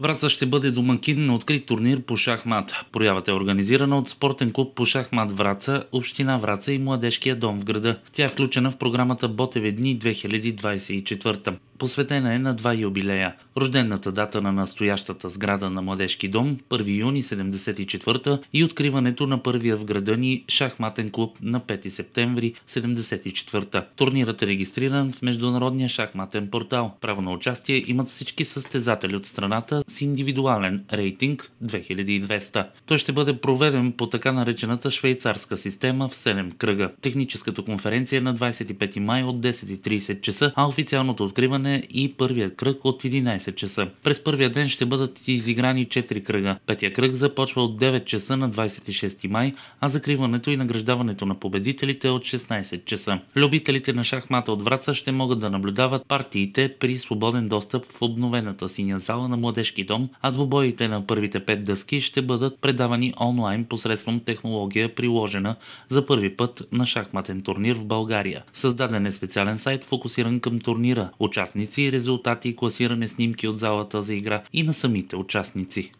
Враца ще бъде домакин на открит турнир по шахмат. Проявата е организирана от спортен клуб по шахмат Враца, община Враца и младежкия дом в града. Тя е включена в програмата Ботеве дни 2024. Посветена е на два юбилея. Рождената дата на настоящата сграда на Младежки дом, 1 юни 74-та и откриването на първия в града ни шахматен клуб на 5 септември 74-та. Турнирът е регистриран в Международния шахматен портал. Право на участие имат всички състезатели от страната с индивидуален рейтинг 2200. Той ще бъде проведен по така наречената швейцарска система в 7 кръга. Техническата конференция е на 25 май от 10.30 часа, а официалното откриване започне и първият кръг от 11 часа. През първия ден ще бъдат изиграни 4 кръга. Петия кръг започва от 9 часа на 26 май, а закриването и награждаването на победителите е от 16 часа. Любителите на шахмата от Враца ще могат да наблюдават партиите при свободен достъп в обновената синя зала на Младежки дом, а двубоите на първите 5 дъски ще бъдат предавани онлайн посредством технология приложена за първи път на шахматен турнир в България. Създаден е специален сайт, фокусиран към турнира. Участници участници, резултати и класиране снимки от залата за игра и на самите участници.